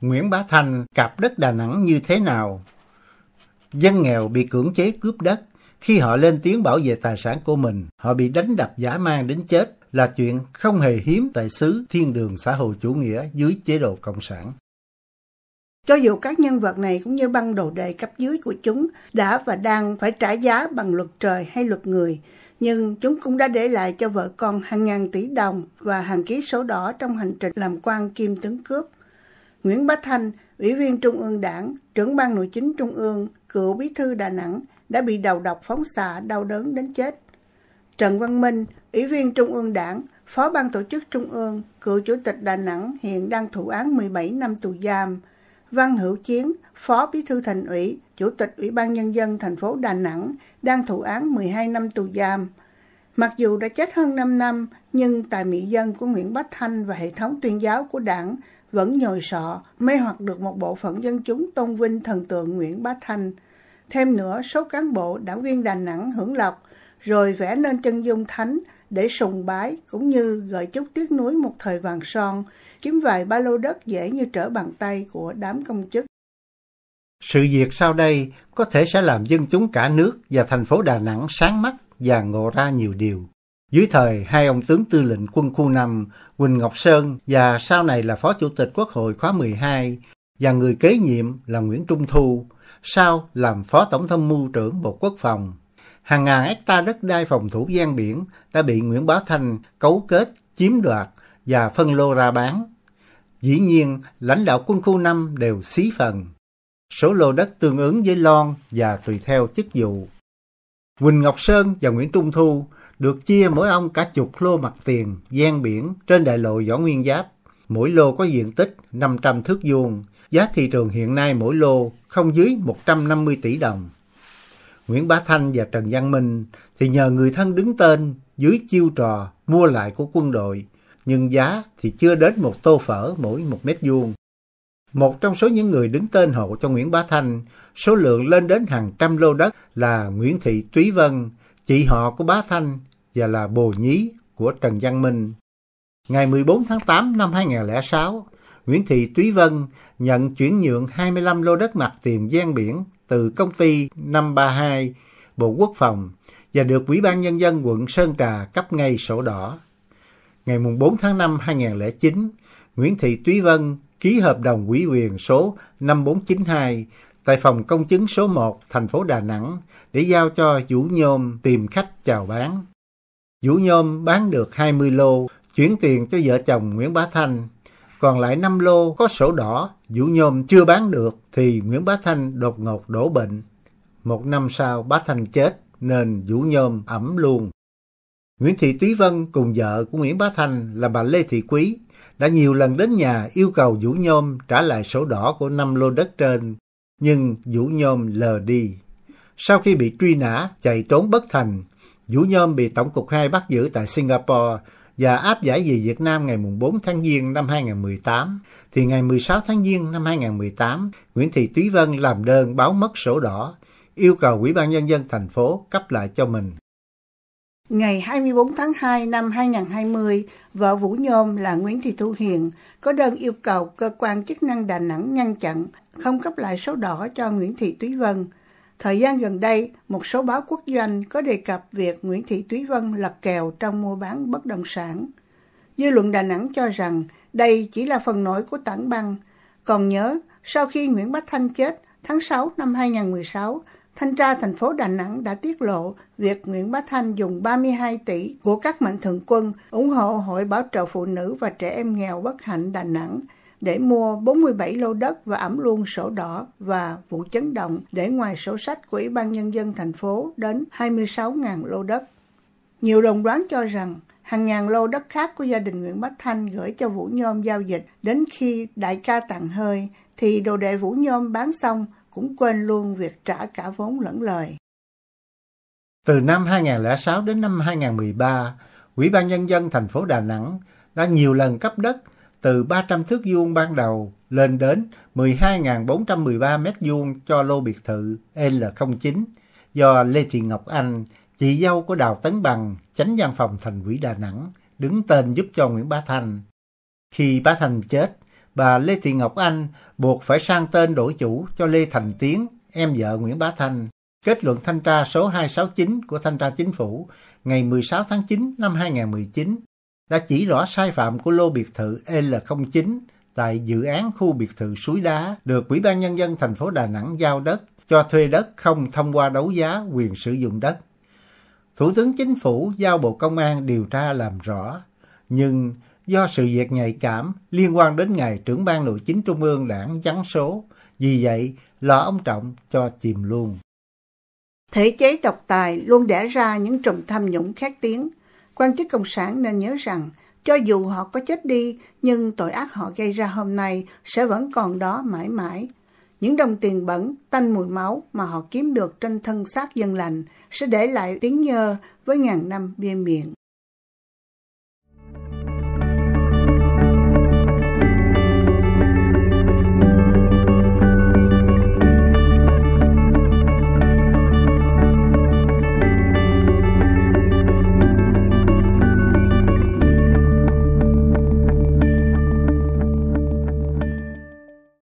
Nguyễn Bá Thành cạp đất Đà Nẵng như thế nào? Dân nghèo bị cưỡng chế cướp đất. Khi họ lên tiếng bảo vệ tài sản của mình, họ bị đánh đập giả mang đến chết là chuyện không hề hiếm tại xứ thiên đường xã hội chủ nghĩa dưới chế độ cộng sản. Cho dù các nhân vật này cũng như băng đồ đề cấp dưới của chúng đã và đang phải trả giá bằng luật trời hay luật người, nhưng chúng cũng đã để lại cho vợ con hàng ngàn tỷ đồng và hàng ký sổ đỏ trong hành trình làm quan kim tướng cướp. Nguyễn Bá Thanh, Ủy viên Trung ương Đảng, trưởng ban nội chính Trung ương, cựu bí thư Đà Nẵng đã bị đầu độc phóng xạ đau đớn đến chết. Trần Văn Minh, Ủy viên Trung ương Đảng, Phó ban tổ chức Trung ương, cựu chủ tịch Đà Nẵng hiện đang thụ án 17 năm tù giam. Văn Hữu Chiến, Phó Bí thư Thành ủy, Chủ tịch Ủy ban Nhân dân thành phố Đà Nẵng đang thụ án 12 năm tù giam. Mặc dù đã chết hơn 5 năm, nhưng tài mỹ dân của Nguyễn Bách Thanh và hệ thống tuyên giáo của đảng vẫn nhồi sọ, mê hoặc được một bộ phận dân chúng tôn vinh thần tượng Nguyễn Bá Thanh. Thêm nữa, số cán bộ, đảng viên Đà Nẵng hưởng lộc, rồi vẽ nên chân dung thánh để sùng bái cũng như gợi chút tiếc nuối một thời vàng son, chiếm vài ba lô đất dễ như trở bàn tay của đám công chức. Sự việc sau đây có thể sẽ làm dân chúng cả nước và thành phố Đà Nẵng sáng mắt và ngộ ra nhiều điều. Dưới thời hai ông tướng tư lệnh quân khu 5 Quỳnh Ngọc Sơn và sau này là Phó Chủ tịch Quốc hội khóa 12 và người kế nhiệm là Nguyễn Trung Thu, sau làm Phó Tổng tham mưu trưởng Bộ Quốc phòng. Hàng ngàn hecta đất đai phòng thủ gian biển đã bị Nguyễn Bá Thanh cấu kết, chiếm đoạt và phân lô ra bán. Dĩ nhiên, lãnh đạo quân khu 5 đều xí phần. Số lô đất tương ứng với lon và tùy theo chức vụ. Quỳnh Ngọc Sơn và Nguyễn Trung Thu được chia mỗi ông cả chục lô mặt tiền, gian biển trên đại lộ Võ Nguyên Giáp. Mỗi lô có diện tích 500 thước vuông, giá thị trường hiện nay mỗi lô không dưới 150 tỷ đồng. Nguyễn Bá Thanh và Trần Văn Minh thì nhờ người thân đứng tên dưới chiêu trò mua lại của quân đội, nhưng giá thì chưa đến một tô phở mỗi một mét vuông. Một trong số những người đứng tên hộ cho Nguyễn Bá Thanh, số lượng lên đến hàng trăm lô đất là Nguyễn Thị Túy Vân, chị họ của Bá Thanh, và là bồ nhí của Trần Văn Minh. Ngày 14 tháng 8 năm 2006, Nguyễn Thị Túy Vân nhận chuyển nhượng 25 lô đất mặt tiền gian biển từ công ty 532 Bộ Quốc phòng và được Ủy ban Nhân dân quận Sơn Trà cấp ngay sổ đỏ. Ngày 4 tháng 5 2009, Nguyễn Thị Túy Vân ký hợp đồng ủy quyền số 5492 tại phòng công chứng số 1 thành phố Đà Nẵng để giao cho Vũ Nhôm tìm khách chào bán. Vũ nhôm bán được 20 lô, chuyển tiền cho vợ chồng Nguyễn Bá Thanh. Còn lại 5 lô có sổ đỏ, Vũ nhôm chưa bán được thì Nguyễn Bá Thanh đột ngột đổ bệnh. Một năm sau Bá Thanh chết nên Vũ nhôm ẩm luôn. Nguyễn Thị Túy Vân cùng vợ của Nguyễn Bá Thanh là bà Lê Thị Quý đã nhiều lần đến nhà yêu cầu Vũ Nhôm trả lại sổ đỏ của năm lô đất trên, nhưng Vũ Nhôm lờ đi. Sau khi bị truy nã, chạy trốn bất thành, Vũ Nhôm bị Tổng cục 2 bắt giữ tại Singapore và áp giải về Việt Nam ngày 4 tháng Giêng năm 2018, thì ngày 16 tháng Giêng năm 2018, Nguyễn Thị Túy Vân làm đơn báo mất sổ đỏ, yêu cầu Ủy ban Nhân dân thành phố cấp lại cho mình. Ngày 24 tháng 2 năm 2020, vợ Vũ Nhôm là Nguyễn Thị Thu Hiền có đơn yêu cầu cơ quan chức năng Đà Nẵng ngăn chặn không cấp lại số đỏ cho Nguyễn Thị Túy Vân – Thời gian gần đây, một số báo quốc doanh có đề cập việc Nguyễn Thị Túy Vân lật kèo trong mua bán bất động sản. Dư luận Đà Nẵng cho rằng đây chỉ là phần nổi của tảng băng. Còn nhớ, sau khi Nguyễn Bách Thanh chết tháng 6 năm 2016, Thanh tra thành phố Đà Nẵng đã tiết lộ việc Nguyễn Bá Thanh dùng 32 tỷ của các mạnh thường quân ủng hộ Hội Bảo trợ Phụ nữ và Trẻ Em Nghèo Bất Hạnh Đà Nẵng để mua 47 lô đất và ẩm luôn sổ đỏ và vụ chấn động để ngoài sổ sách của Ủy ban Nhân dân thành phố đến 26.000 lô đất. Nhiều đồng đoán cho rằng hàng ngàn lô đất khác của gia đình Nguyễn Bá Thanh gửi cho Vũ Nhôm giao dịch đến khi đại ca tặng hơi thì đồ đệ Vũ Nhôm bán xong cũng quên luôn việc trả cả vốn lẫn lời. Từ năm 2006 đến năm 2013, Ủy ban Nhân dân thành phố Đà Nẵng đã nhiều lần cấp đất từ 300 thước vuông ban đầu lên đến 12.413 mét vuông cho lô biệt thự L09 do Lê Thị Ngọc Anh, chị dâu của Đào Tấn Bằng, chánh văn phòng thành ủy Đà Nẵng, đứng tên giúp cho Nguyễn Bá Thành. Khi Bá Thành chết, bà Lê Thị Ngọc Anh buộc phải sang tên đổi chủ cho Lê Thành Tiến, em vợ Nguyễn Bá Thành. Kết luận thanh tra số 269 của Thanh tra Chính phủ ngày 16 tháng 9 năm 2019 đã chỉ rõ sai phạm của lô biệt thự L09 tại dự án khu biệt thự Suối Đá được Ủy ban Nhân dân thành phố Đà Nẵng giao đất cho thuê đất không thông qua đấu giá quyền sử dụng đất. Thủ tướng Chính phủ giao Bộ Công an điều tra làm rõ, nhưng do sự việc nhạy cảm liên quan đến ngày trưởng ban nội chính trung ương đảng vắng số, vì vậy lo ông Trọng cho chìm luôn. Thể chế độc tài luôn đẻ ra những trùm tham nhũng khét tiếng, Quan chức Cộng sản nên nhớ rằng, cho dù họ có chết đi, nhưng tội ác họ gây ra hôm nay sẽ vẫn còn đó mãi mãi. Những đồng tiền bẩn, tanh mùi máu mà họ kiếm được trên thân xác dân lành sẽ để lại tiếng nhơ với ngàn năm bia miệng.